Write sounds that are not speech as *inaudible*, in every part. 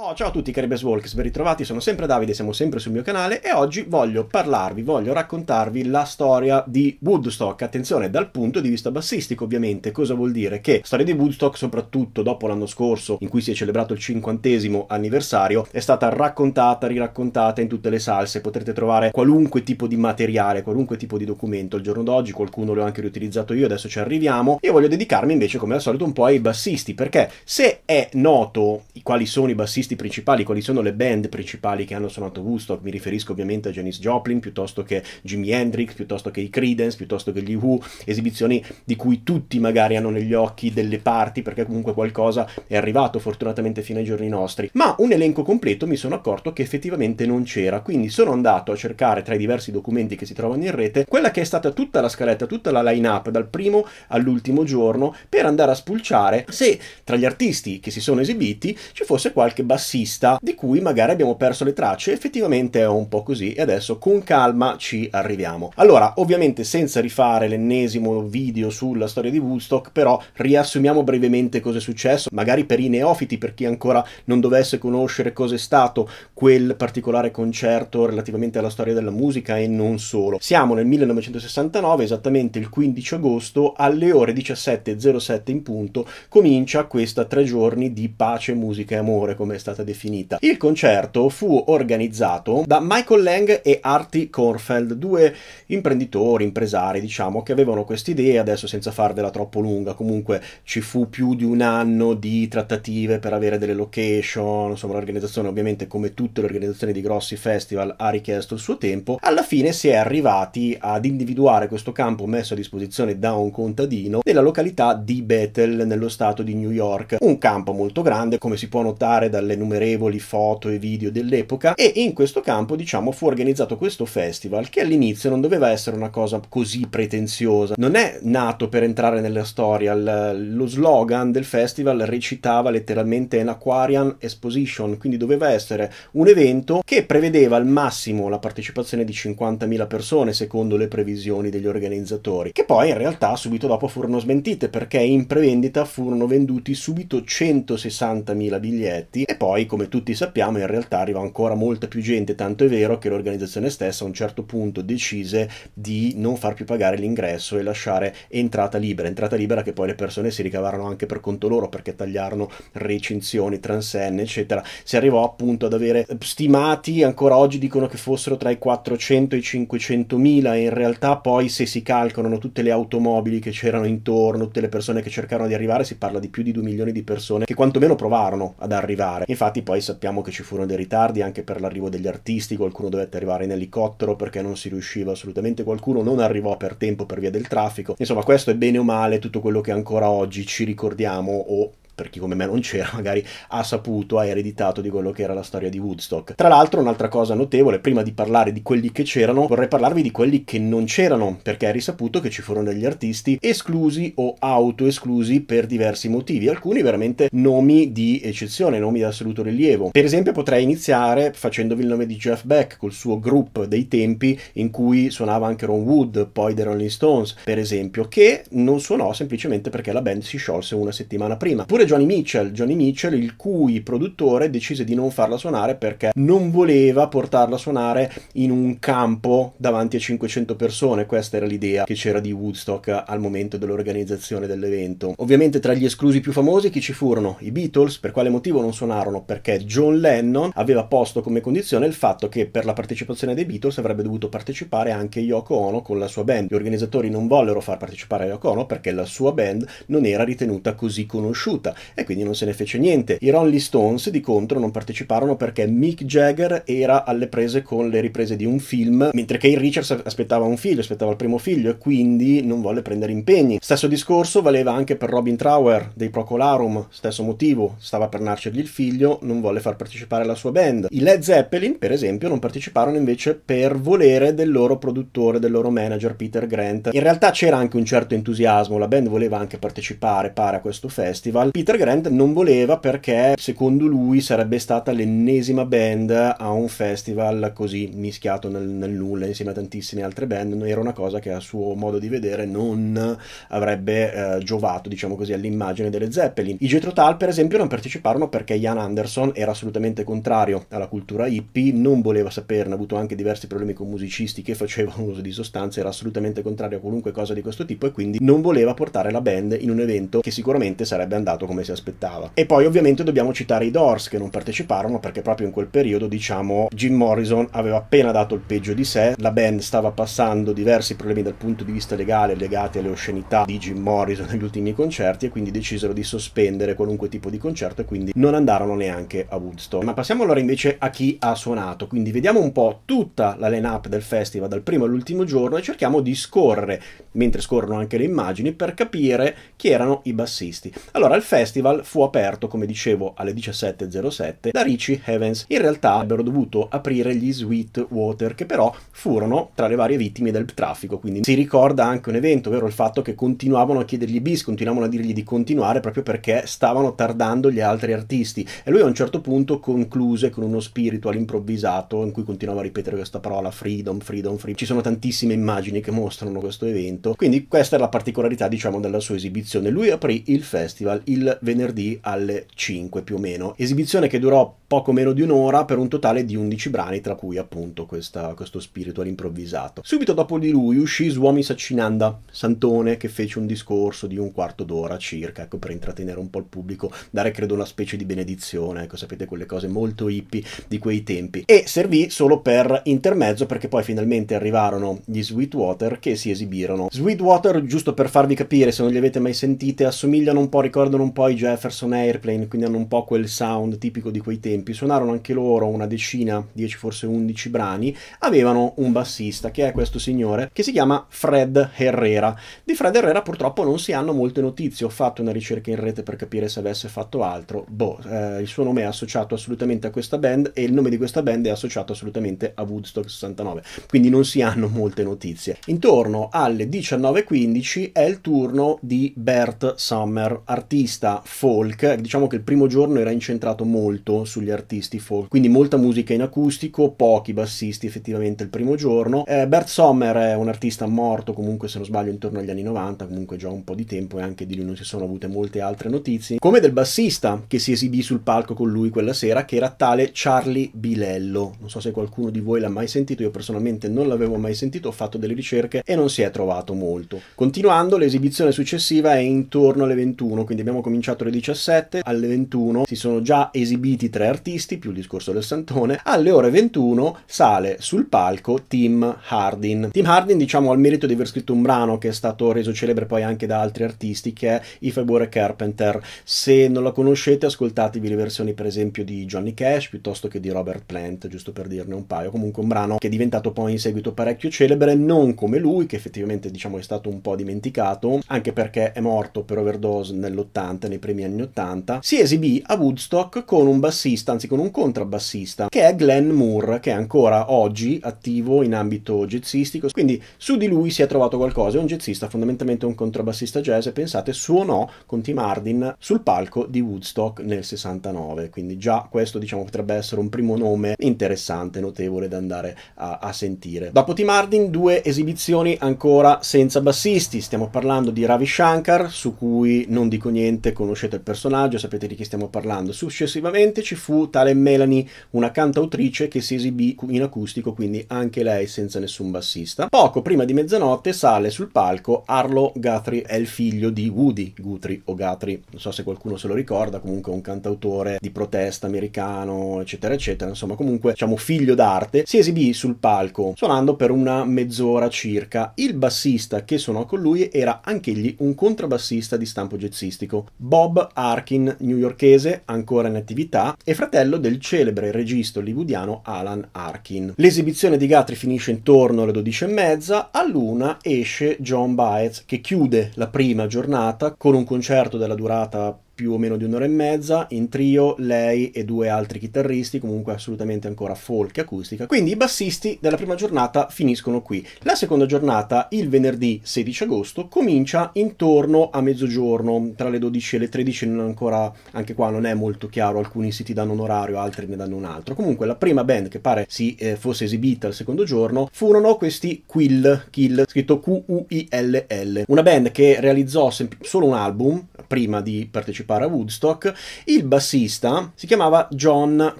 Oh, ciao a tutti cari Walks, ben ritrovati, sono sempre Davide, siamo sempre sul mio canale e oggi voglio parlarvi, voglio raccontarvi la storia di Woodstock, attenzione dal punto di vista bassistico ovviamente, cosa vuol dire? Che la storia di Woodstock soprattutto dopo l'anno scorso in cui si è celebrato il cinquantesimo anniversario è stata raccontata, riraccontata in tutte le salse, potrete trovare qualunque tipo di materiale, qualunque tipo di documento il giorno d'oggi, qualcuno l'ho anche riutilizzato io, adesso ci arriviamo, io voglio dedicarmi invece come al solito un po' ai bassisti perché se è noto quali sono i bassisti artisti principali, quali sono le band principali che hanno suonato Woodstock, mi riferisco ovviamente a Janis Joplin, piuttosto che Jimi Hendrix, piuttosto che i Creedence, piuttosto che gli Who, esibizioni di cui tutti magari hanno negli occhi delle parti, perché comunque qualcosa è arrivato fortunatamente fino ai giorni nostri, ma un elenco completo mi sono accorto che effettivamente non c'era, quindi sono andato a cercare tra i diversi documenti che si trovano in rete quella che è stata tutta la scaletta, tutta la line-up dal primo all'ultimo giorno per andare a spulciare se tra gli artisti che si sono esibiti ci fosse qualche bastardo assista di cui magari abbiamo perso le tracce, effettivamente è un po' così e adesso con calma ci arriviamo. Allora, ovviamente senza rifare l'ennesimo video sulla storia di Woodstock, però riassumiamo brevemente cosa è successo, magari per i neofiti, per chi ancora non dovesse conoscere cosa è stato quel particolare concerto relativamente alla storia della musica e non solo. Siamo nel 1969, esattamente il 15 agosto, alle ore 17.07 in punto, comincia questa tre giorni di pace, musica e amore, come è stato stata definita. Il concerto fu organizzato da Michael Lang e Artie Kornfeld, due imprenditori, impresari, diciamo, che avevano quest'idea, adesso senza farvela troppo lunga, comunque ci fu più di un anno di trattative per avere delle location, insomma l'organizzazione ovviamente come tutte le organizzazioni di grossi festival ha richiesto il suo tempo, alla fine si è arrivati ad individuare questo campo messo a disposizione da un contadino nella località di Bethel nello stato di New York, un campo molto grande come si può notare dalle innumerevoli foto e video dell'epoca e in questo campo diciamo fu organizzato questo festival che all'inizio non doveva essere una cosa così pretenziosa, non è nato per entrare nella storia, L lo slogan del festival recitava letteralmente an Aquarian Exposition, quindi doveva essere un evento che prevedeva al massimo la partecipazione di 50.000 persone secondo le previsioni degli organizzatori, che poi in realtà subito dopo furono smentite perché in prevendita furono venduti subito 160.000 biglietti e poi, come tutti sappiamo, in realtà arriva ancora molta più gente, tanto è vero che l'organizzazione stessa a un certo punto decise di non far più pagare l'ingresso e lasciare entrata libera, entrata libera che poi le persone si ricavarono anche per conto loro perché tagliarono recinzioni, transenne, eccetera. Si arrivò appunto ad avere stimati, ancora oggi dicono che fossero tra i 400 e i 500 mila in realtà poi se si calcolano tutte le automobili che c'erano intorno, tutte le persone che cercarono di arrivare, si parla di più di 2 milioni di persone che quantomeno provarono ad arrivare. Infatti poi sappiamo che ci furono dei ritardi anche per l'arrivo degli artisti, qualcuno dovette arrivare in elicottero perché non si riusciva assolutamente, qualcuno non arrivò per tempo per via del traffico. Insomma, questo è bene o male tutto quello che ancora oggi ci ricordiamo o per chi come me non c'era *laughs* magari, ha saputo, ha ereditato di quello che era la storia di Woodstock. Tra l'altro un'altra cosa notevole, prima di parlare di quelli che c'erano, vorrei parlarvi di quelli che non c'erano, perché è risaputo che ci furono degli artisti esclusi o auto-esclusi per diversi motivi, alcuni veramente nomi di eccezione, nomi di assoluto rilievo. Per esempio potrei iniziare facendovi il nome di Jeff Beck col suo group dei tempi in cui suonava anche Ron Wood, poi The Rolling Stones, per esempio, che non suonò semplicemente perché la band si sciolse una settimana prima. Pure Johnny Mitchell, Johnny Mitchell il cui produttore decise di non farla suonare perché non voleva portarla a suonare in un campo davanti a 500 persone, questa era l'idea che c'era di Woodstock al momento dell'organizzazione dell'evento. Ovviamente tra gli esclusi più famosi chi ci furono? I Beatles, per quale motivo non suonarono? Perché John Lennon aveva posto come condizione il fatto che per la partecipazione dei Beatles avrebbe dovuto partecipare anche Yoko Ono con la sua band. Gli organizzatori non vollero far partecipare Yoko Ono perché la sua band non era ritenuta così conosciuta e quindi non se ne fece niente. I Rolling Stones di contro non parteciparono perché Mick Jagger era alle prese con le riprese di un film, mentre Kane Richards aspettava un figlio, aspettava il primo figlio e quindi non volle prendere impegni. Stesso discorso valeva anche per Robin Trower dei Procolarum, stesso motivo, stava per nascergli il figlio, non volle far partecipare la sua band. I Led Zeppelin, per esempio, non parteciparono invece per volere del loro produttore, del loro manager Peter Grant. In realtà c'era anche un certo entusiasmo, la band voleva anche partecipare, pare, a questo festival. Peter Peter Grant non voleva perché secondo lui sarebbe stata l'ennesima band a un festival così mischiato nel, nel nulla insieme a tantissime altre band, era una cosa che a suo modo di vedere non avrebbe eh, giovato, diciamo così, all'immagine delle Zeppelin. I Jethro Tull per esempio non parteciparono perché Ian Anderson era assolutamente contrario alla cultura hippie, non voleva saperne, ha avuto anche diversi problemi con musicisti che facevano uso di sostanze, era assolutamente contrario a qualunque cosa di questo tipo e quindi non voleva portare la band in un evento che sicuramente sarebbe andato come come si aspettava. E poi ovviamente dobbiamo citare i Doors che non parteciparono perché proprio in quel periodo, diciamo, Jim Morrison aveva appena dato il peggio di sé, la band stava passando diversi problemi dal punto di vista legale legati alle oscenità di Jim Morrison negli ultimi concerti e quindi decisero di sospendere qualunque tipo di concerto e quindi non andarono neanche a Woodstock. Ma passiamo allora invece a chi ha suonato, quindi vediamo un po' tutta la line-up del festival dal primo all'ultimo giorno e cerchiamo di scorrere, mentre scorrono anche le immagini, per capire chi erano i bassisti. Allora, il festival festival fu aperto, come dicevo, alle 17.07 da Richie Evans. In realtà avrebbero dovuto aprire gli Sweet Water, che però furono tra le varie vittime del traffico, quindi si ricorda anche un evento, ovvero il fatto che continuavano a chiedergli bis, continuavano a dirgli di continuare proprio perché stavano tardando gli altri artisti e lui a un certo punto concluse con uno spirito all'improvvisato in cui continuava a ripetere questa parola freedom, freedom, freedom. Ci sono tantissime immagini che mostrano questo evento, quindi questa è la particolarità diciamo della sua esibizione. Lui aprì il festival il venerdì alle 5 più o meno. Esibizione che durò poco meno di un'ora per un totale di 11 brani, tra cui appunto questa, questo spirito all'improvvisato. Subito dopo di lui uscì Suomi Saccinanda, Santone, che fece un discorso di un quarto d'ora circa, ecco, per intrattenere un po' il pubblico, dare credo una specie di benedizione, ecco, sapete quelle cose molto hippie di quei tempi. E servì solo per intermezzo perché poi finalmente arrivarono gli Sweetwater che si esibirono. Sweetwater, giusto per farvi capire, se non li avete mai sentite, assomigliano un po', ricordano un po' poi Jefferson Airplane, quindi hanno un po' quel sound tipico di quei tempi, suonarono anche loro una decina, 10 forse 11 brani, avevano un bassista che è questo signore che si chiama Fred Herrera. Di Fred Herrera purtroppo non si hanno molte notizie, ho fatto una ricerca in rete per capire se avesse fatto altro, boh, eh, il suo nome è associato assolutamente a questa band e il nome di questa band è associato assolutamente a Woodstock 69, quindi non si hanno molte notizie. Intorno alle 19.15 è il turno di Bert Sommer, artista musica folk, diciamo che il primo giorno era incentrato molto sugli artisti folk, quindi molta musica in acustico, pochi bassisti effettivamente il primo giorno. Eh, Bert Sommer è un artista morto comunque se non sbaglio intorno agli anni 90, comunque già un po' di tempo e anche di lui non si sono avute molte altre notizie, come del bassista che si esibì sul palco con lui quella sera, che era tale Charlie Bilello. Non so se qualcuno di voi l'ha mai sentito, io personalmente non l'avevo mai sentito, ho fatto delle ricerche e non si è trovato molto. Continuando, l'esibizione successiva è intorno alle 21, quindi abbiamo cominciato cominciato alle 17, alle 21 si sono già esibiti tre artisti, più il discorso del Santone, alle ore 21 sale sul palco Tim Hardin. Tim Hardin diciamo ha il merito di aver scritto un brano che è stato reso celebre poi anche da altri artisti che è If I Were Carpenter. Se non la conoscete ascoltatevi le versioni per esempio di Johnny Cash piuttosto che di Robert Plant, giusto per dirne un paio, comunque un brano che è diventato poi in seguito parecchio celebre, non come lui che effettivamente diciamo è stato un po' dimenticato, anche perché è morto per overdose nell'80 Manhattan nei primi anni 80, si esibì a Woodstock con un bassista, anzi con un contrabbassista, che è Glenn Moore, che è ancora oggi attivo in ambito jazzistico, quindi su di lui si è trovato qualcosa, è un jazzista, fondamentalmente un contrabbassista jazz, e pensate, suonò con Tim Hardin sul palco di Woodstock nel 69, quindi già questo diciamo potrebbe essere un primo nome interessante, notevole da andare a, a sentire. Dopo Tim Hardin due esibizioni ancora senza bassisti, stiamo parlando di Ravi Shankar, su cui non dico niente conoscete il personaggio, sapete di chi stiamo parlando. Successivamente ci fu tale Melanie, una cantautrice che si esibì in acustico, quindi anche lei senza nessun bassista. Poco prima di mezzanotte sale sul palco Arlo Guthrie, è il figlio di Woody Guthrie o Guthrie, non so se qualcuno se lo ricorda, comunque un cantautore di protesta americano, eccetera, eccetera, insomma comunque diciamo figlio d'arte, si esibì sul palco suonando per una mezz'ora circa. Il bassista che suonò con lui era anch'egli un contrabbassista di stampo jazzistico. Bob Arkin, newyorkese, ancora in attività, e fratello del celebre regista hollywoodiano Alan Arkin. L'esibizione di Gatri finisce intorno alle 12.30, a luna esce John Baez che chiude la prima giornata con un concerto della durata più o meno di un'ora e mezza, in trio lei e due altri chitarristi, comunque assolutamente ancora folk acustica. Quindi i bassisti della prima giornata finiscono qui. La seconda giornata, il venerdì 16 agosto, comincia intorno a mezzogiorno, tra le 12 e le 13 non ancora, anche qua non è molto chiaro, alcuni siti danno un orario, altri ne danno un altro. Comunque la prima band che pare si eh, fosse esibita il secondo giorno furono questi Quill, Kill, scritto Q-U-I-L-L, una band che realizzò solo un album prima di partecipare partecipare a Woodstock, il bassista si chiamava John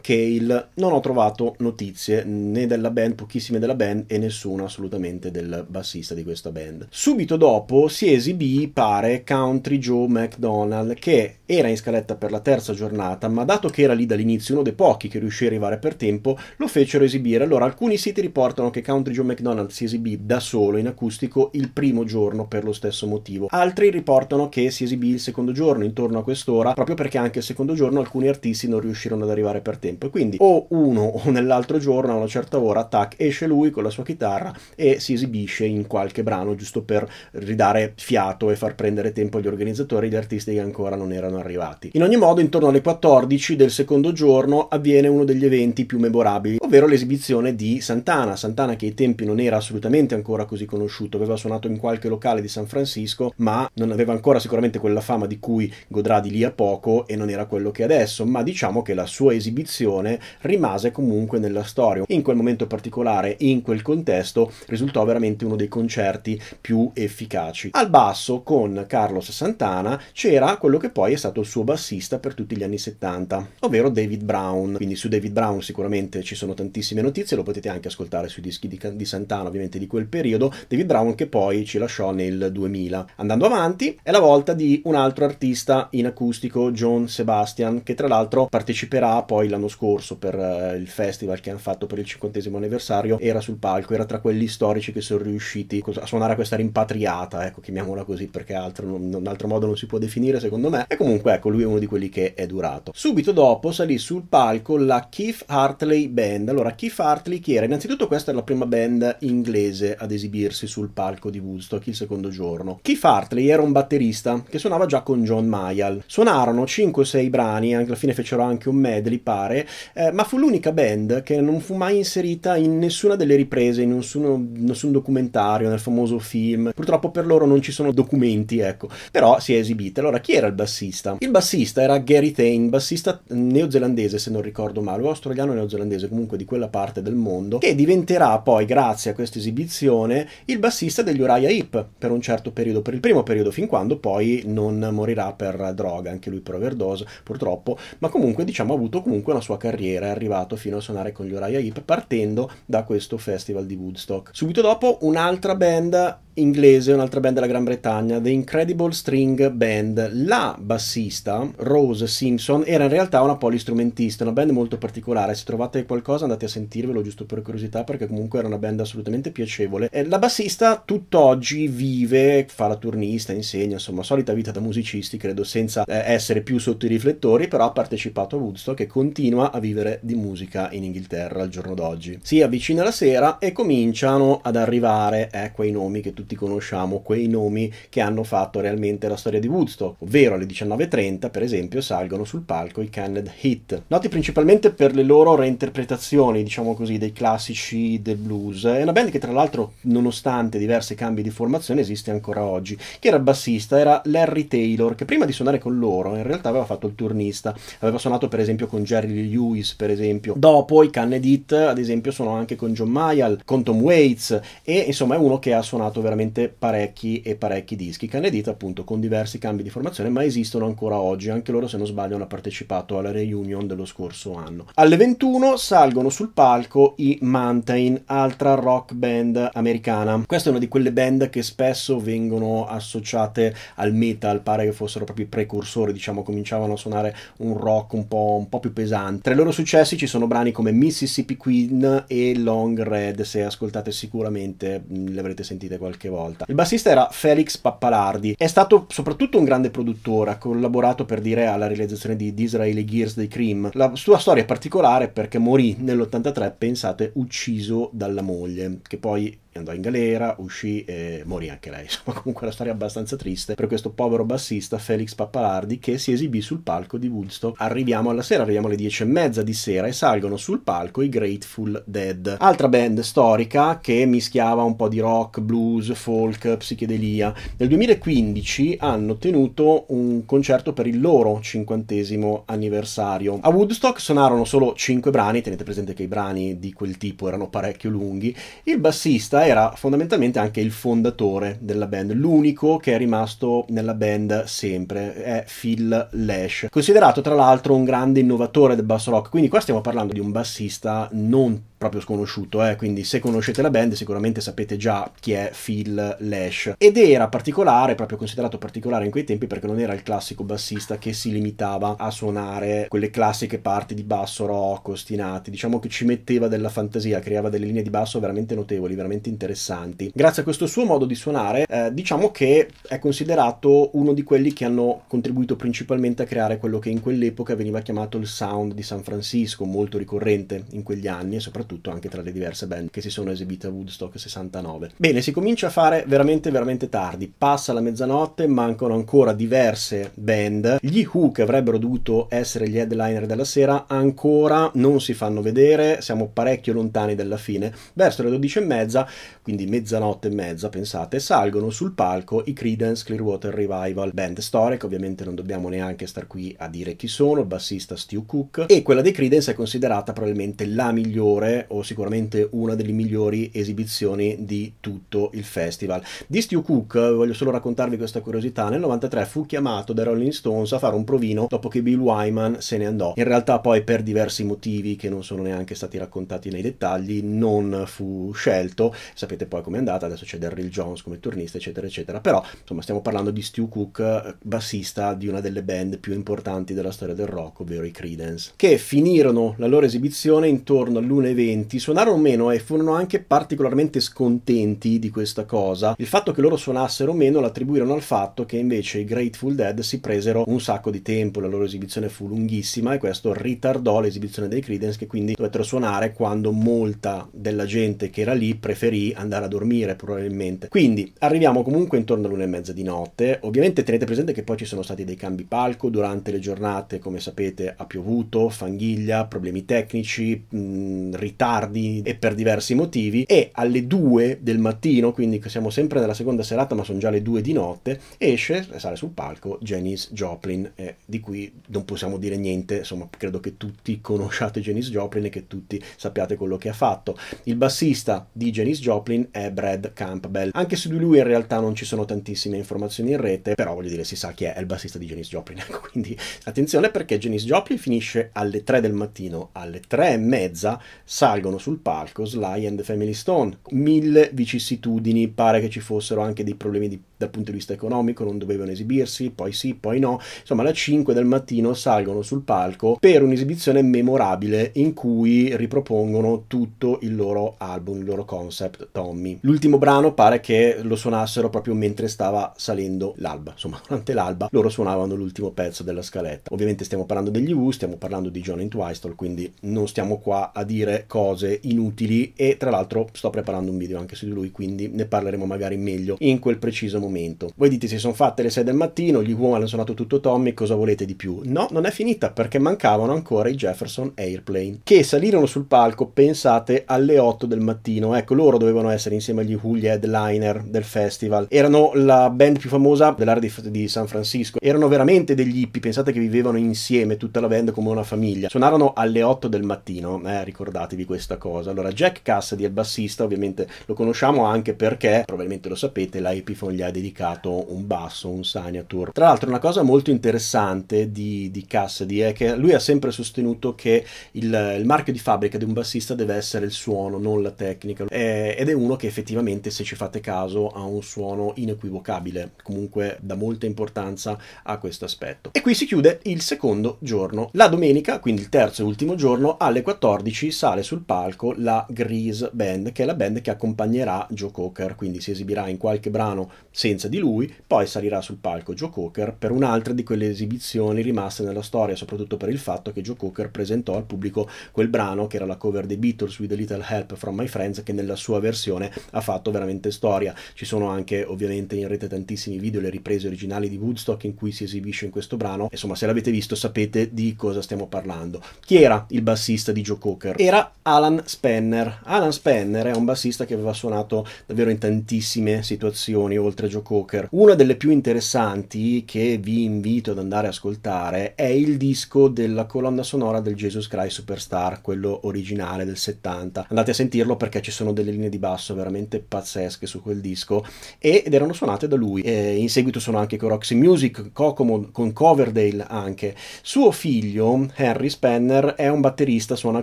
Cale. Non ho trovato notizie né della band, pochissime della band e nessuno assolutamente del bassista di questa band. Subito dopo si esibì, pare, Country Joe McDonald che era in scaletta per la terza giornata, ma dato che era lì dall'inizio uno dei pochi che riuscì a arrivare per tempo, lo fecero esibire. Allora alcuni siti riportano che Country Joe McDonald si esibì da solo in acustico il primo giorno per lo stesso motivo. Altri riportano che si esibì il secondo giorno intorno a questo quest'ora, proprio perché anche il secondo giorno alcuni artisti non riuscirono ad arrivare per tempo. E quindi o uno *laughs* o nell'altro giorno a una certa ora, tac, esce lui con la sua chitarra e si esibisce in qualche brano giusto per ridare fiato e far prendere tempo agli organizzatori e artisti che ancora non erano arrivati. In ogni modo, intorno alle 14 del secondo giorno avviene uno degli eventi più memorabili, ovvero l'esibizione di Santana. Santana che ai tempi non era assolutamente ancora così conosciuto, aveva suonato in qualche locale di San Francisco, ma non aveva ancora sicuramente quella fama di cui godrà di di lì a poco e non era quello che è adesso, ma diciamo che la sua esibizione rimase comunque nella storia. In quel momento particolare, in quel contesto, risultò veramente uno dei concerti più efficaci. Al basso, con Carlos Santana, c'era quello che poi è stato il suo bassista per tutti gli anni 70, ovvero David Brown. Quindi su David Brown sicuramente ci sono tantissime notizie, lo potete anche ascoltare sui dischi di, di Santana, ovviamente di quel periodo. David Brown che poi ci lasciò nel 2000. Andando avanti, è la volta di un altro artista in accompagnamento acustico John Sebastian, che tra l'altro parteciperà poi l'anno scorso per eh, il festival che hanno fatto per il 50 anniversario, era sul palco, era tra quelli storici che sono riusciti a suonare a questa rimpatriata, ecco, chiamiamola così perché altro, non, un altro modo non si può definire secondo me, e comunque ecco, lui è uno di quelli che è durato. Subito dopo salì sul palco la Keith Hartley Band, allora Keith Hartley chi era? Innanzitutto questa è la prima band inglese ad esibirsi sul palco di Woodstock il secondo giorno. Keith Hartley era un batterista che suonava già con John Mayall. Suonarono 5 o 6 brani, alla fine fecero anche un medley, pare, eh, ma fu l'unica band che non fu mai inserita in nessuna delle riprese, in nessuno, nessun documentario, nel famoso film. Purtroppo per loro non ci sono documenti, ecco. Però si è esibita. Allora, chi era il bassista? Il bassista era Gary Thane, bassista neozelandese, se non ricordo male, o australiano neozelandese, comunque di quella parte del mondo, che diventerà poi, grazie a questa esibizione, il bassista degli Uriah Heep per un certo periodo, per il primo periodo, fin quando poi non morirà per droga droga, anche lui per overdose purtroppo, ma comunque diciamo ha avuto comunque una sua carriera, è arrivato fino a suonare con gli Uriah Heep partendo da questo festival di Woodstock. Subito dopo un'altra band inglese, un'altra band della Gran Bretagna, The Incredible String Band. La bassista, Rose Simpson, era in realtà una polistrumentista, una band molto particolare. Se trovate qualcosa andate a sentirvelo giusto per curiosità perché comunque era una band assolutamente piacevole. E la bassista tutt'oggi vive, fa la turnista, insegna, insomma, solita vita da musicisti, credo, senza senza eh, essere più sotto i riflettori, però ha partecipato a Woodstock e continua a vivere di musica in Inghilterra al giorno d'oggi. Si avvicina la sera e cominciano ad arrivare eh, quei nomi che tutti conosciamo, quei nomi che hanno fatto realmente la storia di Woodstock, ovvero alle 19.30 per esempio salgono sul palco i Canned Hit, noti principalmente per le loro reinterpretazioni, diciamo così, dei classici del blues. È una band che tra l'altro, nonostante diversi cambi di formazione, esiste ancora oggi, Chi era il bassista, era Larry Taylor, che prima di suonare con con loro, in realtà aveva fatto il turnista, aveva suonato per esempio con Jerry Lewis, per esempio. Dopo i Canned Heat ad esempio, suonò anche con John Mayall, con Tom Waits e insomma è uno che ha suonato veramente parecchi e parecchi dischi. Canned Heat appunto con diversi cambi di formazione, ma esistono ancora oggi, anche loro se non sbaglio hanno partecipato alla reunion dello scorso anno. Alle 21 salgono sul palco i Mountain, altra rock band americana. Questa è una di quelle band che spesso vengono associate al metal, pare che fossero proprio i precursori precursori, diciamo, cominciavano a suonare un rock un po', un po', più pesante. Tra i loro successi ci sono brani come Mississippi Queen e Long Red, se ascoltate sicuramente mm, le avrete sentite qualche volta. Il bassista era Felix Pappalardi, è stato soprattutto un grande produttore, ha collaborato per dire alla realizzazione di Disraeli Gears dei Cream. La sua storia è particolare perché morì nell'83, pensate, ucciso dalla moglie, che poi andò in galera, uscì e morì anche lei. *laughs* Insomma, comunque una storia abbastanza triste per questo povero bassista Felix Pappalardi che si esibì sul palco di Woodstock. Arriviamo alla sera, arriviamo alle dieci e mezza di sera e salgono sul palco i Grateful Dead, altra band storica che mischiava un po' di rock, blues, folk, psichedelia. Nel 2015 hanno tenuto un concerto per il loro cinquantesimo anniversario. A Woodstock suonarono solo cinque brani, tenete presente che i brani di quel tipo erano parecchio lunghi. Il bassista era fondamentalmente anche il fondatore della band, l'unico che è rimasto nella band sempre, è Phil Lash, considerato tra l'altro un grande innovatore del basso rock, quindi qua stiamo parlando di un bassista non proprio sconosciuto, eh? quindi se conoscete la band sicuramente sapete già chi è Phil Lash. Ed era particolare, proprio considerato particolare in quei tempi perché non era il classico bassista che si limitava a suonare quelle classiche parti di basso rock, ostinati, diciamo che ci metteva della fantasia, creava delle linee di basso veramente notevoli, veramente interessanti. Grazie a questo suo modo di suonare, eh, diciamo che è considerato uno di quelli che hanno contribuito principalmente a creare quello che in quell'epoca veniva chiamato il sound di San Francisco, molto ricorrente in quegli anni e soprattutto soprattutto anche tra le diverse band che si sono esibite a Woodstock 69. Bene, si comincia a fare veramente veramente tardi, passa la mezzanotte, mancano ancora diverse band, gli Who che avrebbero dovuto essere gli headliner della sera ancora non si fanno vedere, siamo parecchio lontani dalla fine, verso le 12 e mezza, quindi mezzanotte e mezza pensate, salgono sul palco i Credence Clearwater Revival, band storica, ovviamente non dobbiamo neanche star qui a dire chi sono, il bassista Stu Cook e quella dei Credence è considerata probabilmente la migliore o sicuramente una delle migliori esibizioni di tutto il festival. Di Stu Cook, voglio solo raccontarvi questa curiosità, nel 93 fu chiamato dai Rolling Stones a fare un provino dopo che Bill Wyman se ne andò. In realtà poi per diversi motivi che non sono neanche stati raccontati nei dettagli non fu scelto, sapete poi com'è andata, adesso c'è Daryl Jones come turnista eccetera eccetera, però insomma stiamo parlando di Stu Cook, bassista di una delle band più importanti della storia del rock, ovvero i Creedence, che finirono la loro esibizione intorno all'1.20 contenti, suonarono meno e furono anche particolarmente scontenti di questa cosa. Il fatto che loro suonassero meno l'attribuirono al fatto che invece i Grateful Dead si presero un sacco di tempo, la loro esibizione fu lunghissima e questo ritardò l'esibizione dei Credence che quindi dovettero suonare quando molta della gente che era lì preferì andare a dormire probabilmente. Quindi arriviamo comunque intorno all'una e mezza di notte, ovviamente tenete presente che poi ci sono stati dei cambi palco durante le giornate, come sapete ha piovuto, fanghiglia, problemi tecnici, mh, tardi e per diversi motivi e alle 2 del mattino, quindi siamo sempre nella seconda serata ma sono già le 2 di notte, esce, e sale sul palco Janice Joplin, eh, di cui non possiamo dire niente, insomma credo che tutti conosciate Janice Joplin e che tutti sappiate quello che ha fatto. Il bassista di Janice Joplin è Brad Campbell, anche su di lui in realtà non ci sono tantissime informazioni in rete, però voglio dire si sa chi è, il bassista di Janice Joplin, *laughs* ecco, quindi attenzione perché Janice Joplin finisce alle 3 del mattino, alle 3 e mezza sale salgono sul palco Sly and the Family Stone. Mille vicissitudini, pare che ci fossero anche dei problemi di, dal punto di vista economico, non dovevano esibirsi, poi sì, poi no. Insomma, alle 5 del mattino salgono sul palco per un'esibizione memorabile in cui ripropongono tutto il loro album, il loro concept Tommy. L'ultimo brano pare che lo suonassero proprio mentre stava salendo l'alba, insomma, *laughs* durante l'alba loro suonavano l'ultimo pezzo della scaletta. Ovviamente stiamo parlando degli U, stiamo parlando di John Entwistle, quindi non stiamo qua a dire cosa cose inutili e tra l'altro sto preparando un video anche su di lui, quindi ne parleremo magari meglio in quel preciso momento. Voi dite si sono fatte le 6 del mattino, gli uomini hanno suonato tutto Tommy, cosa volete di più? No, non è finita perché mancavano ancora i Jefferson Airplane che salirono sul palco, pensate, alle 8 del mattino. Ecco, loro dovevano essere insieme agli Who, gli headliner del festival. Erano la band più famosa dell'area di, di San Francisco. Erano veramente degli hippie, pensate che vivevano insieme tutta la band come una famiglia. Suonarono alle 8 del mattino, eh, ricordatevi questa cosa. Allora, Jack Cassidy, il bassista, ovviamente lo conosciamo anche perché, probabilmente lo sapete, la Epiphone gli ha dedicato un basso, un Sagnatur. Tra l'altro, una cosa molto interessante di, di Cassidy è che lui ha sempre sostenuto che il, il, marchio di fabbrica di un bassista deve essere il suono, non la tecnica, è, ed è uno che effettivamente, se ci fate caso, ha un suono inequivocabile, comunque dà molta importanza a questo aspetto. E qui si chiude il secondo giorno. La domenica, quindi il terzo e ultimo giorno, alle 14 sale sul palco la Grease Band, che è la band che accompagnerà Joe Cocker, quindi si esibirà in qualche brano senza di lui, poi salirà sul palco Joe Cocker per un'altra di quelle esibizioni rimaste nella storia, soprattutto per il fatto che Joe Cocker presentò al pubblico quel brano che era la cover dei Beatles with a Little Help from My Friends, che nella sua versione ha fatto veramente storia. Ci sono anche ovviamente in rete tantissimi video, le riprese originali di Woodstock in cui si esibisce in questo brano, insomma se l'avete visto sapete di cosa stiamo parlando. Chi era il bassista di Joe Cocker? Era Alan Spenner. Alan Spenner è un bassista che aveva suonato davvero in tantissime situazioni oltre a Joe Cocker. Una delle più interessanti che vi invito ad andare a ascoltare è il disco della colonna sonora del Jesus Christ Superstar, quello originale del 70. Andate a sentirlo perché ci sono delle linee di basso veramente pazzesche su quel disco ed erano suonate da lui. E in seguito sono anche con Roxy Music, Kokomo, con Coverdale anche. Suo figlio, Henry Spenner, è un batterista, suona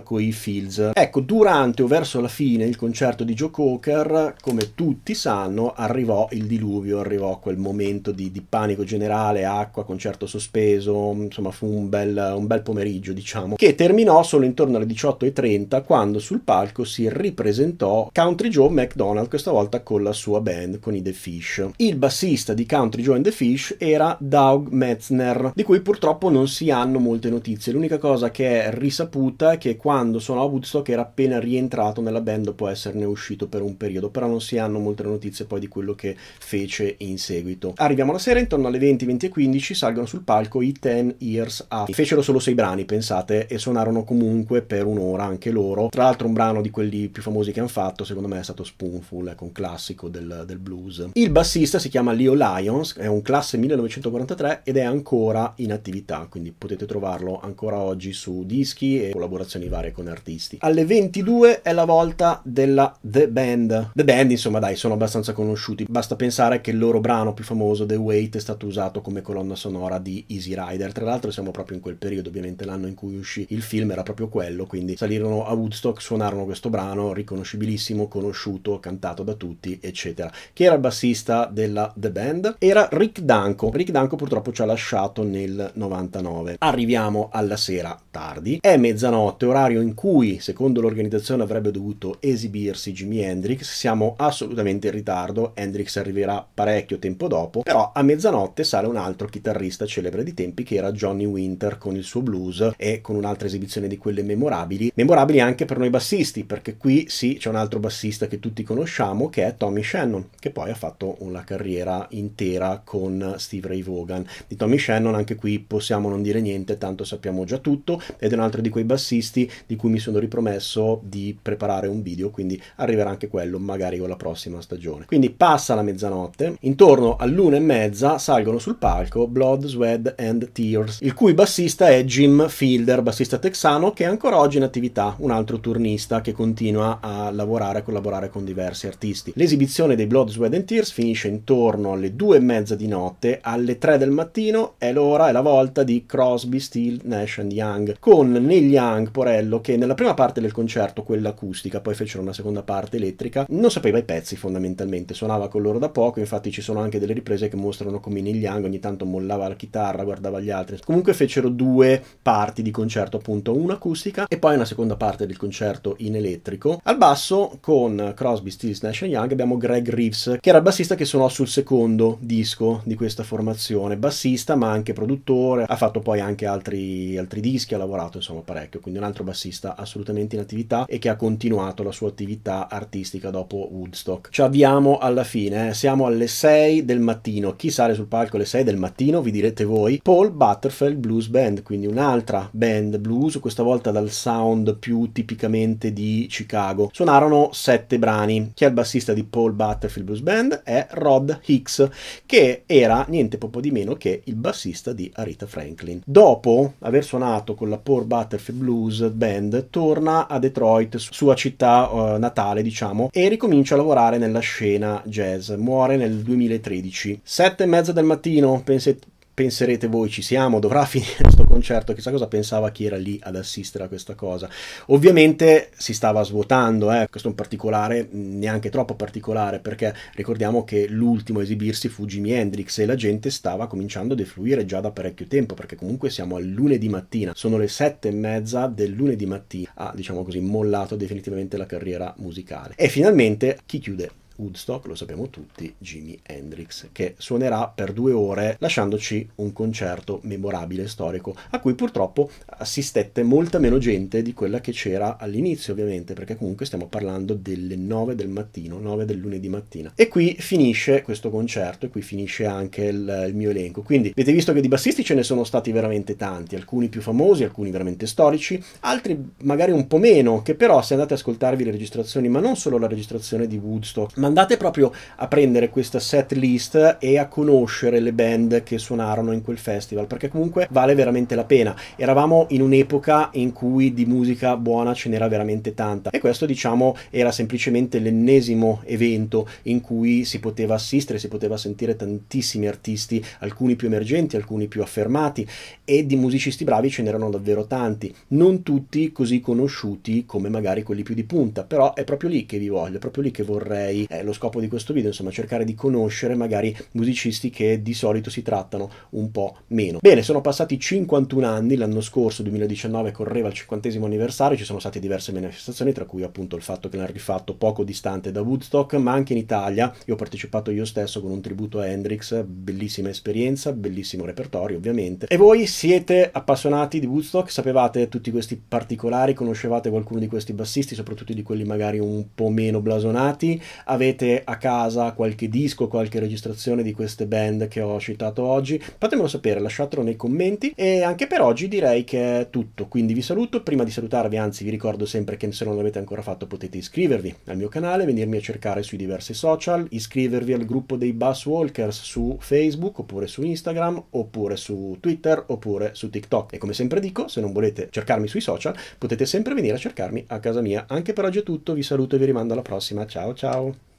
coi Fields Ecco, durante o verso la fine il concerto di Joe Coker, come tutti sanno, arrivò il diluvio, arrivò quel momento di, di panico generale, acqua, concerto sospeso, insomma fu un bel, un bel pomeriggio, diciamo, che terminò solo intorno alle 18.30 quando sul palco si ripresentò Country Joe McDonald, questa volta con la sua band, con i The Fish. Il bassista di Country Joe and the Fish era Doug Metzner, di cui purtroppo non si hanno molte notizie. L'unica cosa che è risaputa è che quando sono a Woodstock Russo che era appena rientrato nella band dopo esserne uscito per un periodo, però non si hanno molte notizie poi di quello che fece in seguito. Arriviamo la sera, intorno alle 20, 20 e 15 salgono sul palco i 10 Years Up. Fecero solo sei brani, pensate, e suonarono comunque per un'ora anche loro. Tra l'altro un brano di quelli più famosi che hanno fatto, secondo me è stato Spoonful, ecco un classico del, del blues. Il bassista si chiama Leo Lyons, è un classe 1943 ed è ancora in attività, quindi potete trovarlo ancora oggi su dischi e collaborazioni varie con artisti alle 22 è la volta della The Band. The Band, insomma, dai, sono abbastanza conosciuti. Basta pensare che il loro brano più famoso, The Wait, è stato usato come colonna sonora di Easy Rider. Tra l'altro siamo proprio in quel periodo, ovviamente l'anno in cui uscì il film era proprio quello, quindi salirono a Woodstock, suonarono questo brano, riconoscibilissimo, conosciuto, cantato da tutti, eccetera. Chi era il bassista della The Band? Era Rick Danko. Rick Danko purtroppo ci ha lasciato nel 99. Arriviamo alla sera tardi, è mezzanotte, orario in cui, se secondo l'organizzazione avrebbe dovuto esibirsi Jimi Hendrix, siamo assolutamente in ritardo, Hendrix arriverà parecchio tempo dopo, però a mezzanotte sale un altro chitarrista celebre di tempi che era Johnny Winter con il suo blues e con un'altra esibizione di quelle memorabili, memorabili anche per noi bassisti, perché qui sì c'è un altro bassista che tutti conosciamo che è Tommy Shannon, che poi ha fatto una carriera intera con Steve Ray Vaughan. Di Tommy Shannon anche qui possiamo non dire niente, tanto sappiamo già tutto, ed è un altro di quei bassisti di cui mi sono ripromesso promesso di preparare un video, quindi arriverà anche quello magari con la prossima stagione. Quindi passa la mezzanotte, intorno all'una e mezza salgono sul palco Blood, Sweat and Tears, il cui bassista è Jim Fielder, bassista texano che è ancora oggi in attività, un altro turnista che continua a lavorare e collaborare con diversi artisti. L'esibizione dei Blood, Sweat and Tears finisce intorno alle due e mezza di notte, alle tre del mattino è l'ora, è la volta di Crosby, Steel, Nash and Young, con Neil Young, Porello, che nella prima parte parte del concerto, quella acustica, poi fecero una seconda parte elettrica, non sapeva i pezzi fondamentalmente, suonava con loro da poco, infatti ci sono anche delle riprese che mostrano come Neil Young ogni tanto mollava la chitarra, guardava gli altri. Comunque fecero due parti di concerto, appunto, una acustica e poi una seconda parte del concerto in elettrico. Al basso con Crosby, Stills, Nash Young abbiamo Greg Reeves, che era il bassista che suonò sul secondo disco di questa formazione, bassista ma anche produttore, ha fatto poi anche altri, altri dischi, ha lavorato insomma parecchio, quindi un altro bassista assolutamente attualmente in attività e che ha continuato la sua attività artistica dopo Woodstock. Ci avviamo alla fine, eh? siamo alle 6 del mattino. Chi sale sul palco alle 6 del mattino? Vi direte voi. Paul Butterfield Blues Band, quindi un'altra band blues, questa volta dal sound più tipicamente di Chicago. Suonarono sette brani. Chi è il bassista di Paul Butterfield Blues Band? È Rod Hicks, che era niente poco di meno che il bassista di Aretha Franklin. Dopo aver suonato con la Paul Butterfield Blues Band, torna a Detroit, sua città uh, natale, diciamo, e ricomincia a lavorare nella scena jazz. Muore nel 2013. Sette e mezza del mattino, pensate, penserete voi ci siamo, dovrà *laughs* finire questo concerto, chissà cosa pensava chi era lì ad assistere a questa cosa. Ovviamente si stava svuotando, eh? questo è un particolare, neanche troppo particolare, perché ricordiamo che l'ultimo a esibirsi fu Jimi Hendrix e la gente stava cominciando a defluire già da parecchio tempo, perché comunque siamo al lunedì mattina, sono le sette e mezza del lunedì mattina, ha diciamo così mollato definitivamente la carriera musicale. E finalmente chi chiude Woodstock, lo sappiamo tutti, Jimi Hendrix, che suonerà per due ore lasciandoci un concerto memorabile e storico, a cui purtroppo assistette molta meno gente di quella che c'era all'inizio ovviamente, perché comunque stiamo parlando delle 9 del mattino, 9 del lunedì mattina. E qui finisce questo concerto e qui finisce anche il, il mio elenco. Quindi avete visto che di bassisti ce ne sono stati veramente tanti, alcuni più famosi, alcuni veramente storici, altri magari un po' meno, che però se andate ad ascoltarvi le registrazioni, ma non solo la registrazione di Woodstock, ma andate proprio a prendere questa set list e a conoscere le band che suonarono in quel festival, perché comunque vale veramente la pena. Eravamo in un'epoca in cui di musica buona ce n'era veramente tanta e questo diciamo era semplicemente l'ennesimo evento in cui si poteva assistere, si poteva sentire tantissimi artisti, alcuni più emergenti, alcuni più affermati e di musicisti bravi ce n'erano davvero tanti, non tutti così conosciuti come magari quelli più di punta, però è proprio lì che vi voglio, è proprio lì che vorrei eh, lo scopo di questo video, insomma cercare di conoscere magari musicisti che di solito si trattano un po' meno. Bene, sono passati 51 anni, l'anno scorso, 2019, correva il 50 anniversario, ci sono state diverse manifestazioni, tra cui appunto il fatto che l'hanno rifatto poco distante da Woodstock, ma anche in Italia, io ho partecipato io stesso con un tributo a Hendrix, bellissima esperienza, bellissimo repertorio ovviamente. E voi siete appassionati di Woodstock, sapevate tutti questi particolari, conoscevate qualcuno di questi bassisti, soprattutto di quelli magari un po' meno blasonati, avete avete a casa qualche disco, qualche registrazione di queste band che ho citato oggi, fatemelo sapere, lasciatelo nei commenti e anche per oggi direi che è tutto, quindi vi saluto, prima di salutarvi anzi vi ricordo sempre che se non l'avete ancora fatto potete iscrivervi al mio canale, venirmi a cercare sui diversi social, iscrivervi al gruppo dei Bus Walkers su Facebook oppure su Instagram oppure su Twitter oppure su TikTok e come sempre dico se non volete cercarmi sui social potete sempre venire a cercarmi a casa mia. Anche per oggi è tutto, vi saluto e vi rimando alla prossima. Ciao ciao!